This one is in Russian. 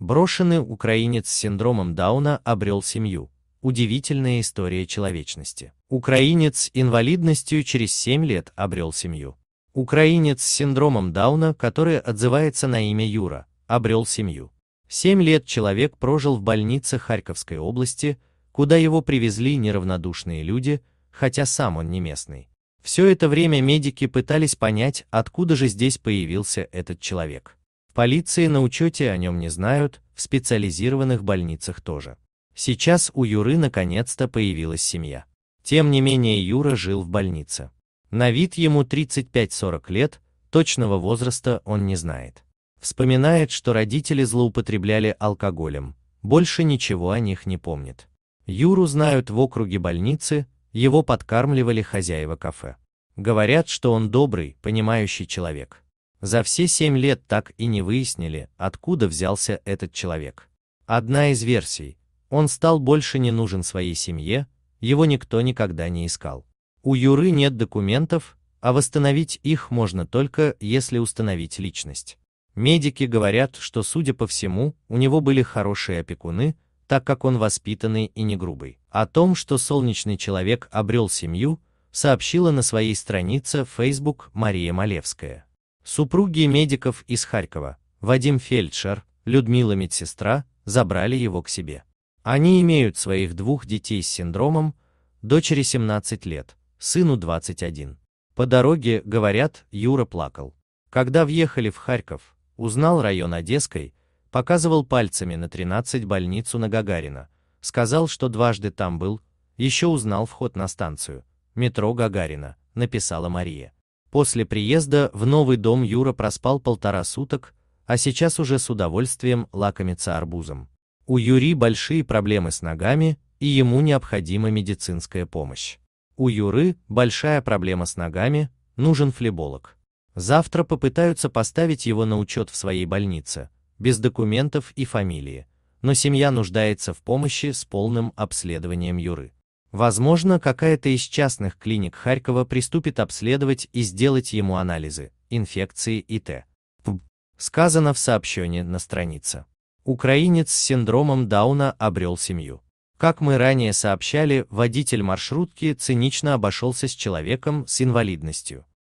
Брошенный украинец с синдромом Дауна обрел семью. Удивительная история человечности. Украинец с инвалидностью через 7 лет обрел семью. Украинец с синдромом Дауна, который отзывается на имя Юра, обрел семью. Семь лет человек прожил в больнице Харьковской области, куда его привезли неравнодушные люди, хотя сам он не местный. Все это время медики пытались понять, откуда же здесь появился этот человек. В полиции на учете о нем не знают, в специализированных больницах тоже. Сейчас у Юры наконец-то появилась семья. Тем не менее Юра жил в больнице. На вид ему 35-40 лет, точного возраста он не знает. Вспоминает, что родители злоупотребляли алкоголем, больше ничего о них не помнит. Юру знают в округе больницы, его подкармливали хозяева кафе. Говорят, что он добрый, понимающий человек. За все семь лет так и не выяснили, откуда взялся этот человек. Одна из версий – он стал больше не нужен своей семье, его никто никогда не искал. У Юры нет документов, а восстановить их можно только, если установить личность. Медики говорят, что, судя по всему, у него были хорошие опекуны, так как он воспитанный и не грубый. О том, что солнечный человек обрел семью, сообщила на своей странице Facebook Мария Малевская. Супруги медиков из Харькова, Вадим Фельдшер, Людмила медсестра, забрали его к себе. Они имеют своих двух детей с синдромом, дочери 17 лет, сыну 21. По дороге, говорят, Юра плакал. Когда въехали в Харьков, узнал район Одесской, показывал пальцами на 13 больницу на Гагарина, сказал, что дважды там был, еще узнал вход на станцию, метро Гагарина, написала Мария. После приезда в новый дом Юра проспал полтора суток, а сейчас уже с удовольствием лакомится арбузом. У Юри большие проблемы с ногами, и ему необходима медицинская помощь. У Юры большая проблема с ногами, нужен флеболог. Завтра попытаются поставить его на учет в своей больнице, без документов и фамилии, но семья нуждается в помощи с полным обследованием Юры. Возможно, какая-то из частных клиник Харькова приступит обследовать и сделать ему анализы, инфекции и т. Сказано в сообщении на странице. Украинец с синдромом Дауна обрел семью. Как мы ранее сообщали, водитель маршрутки цинично обошелся с человеком с инвалидностью.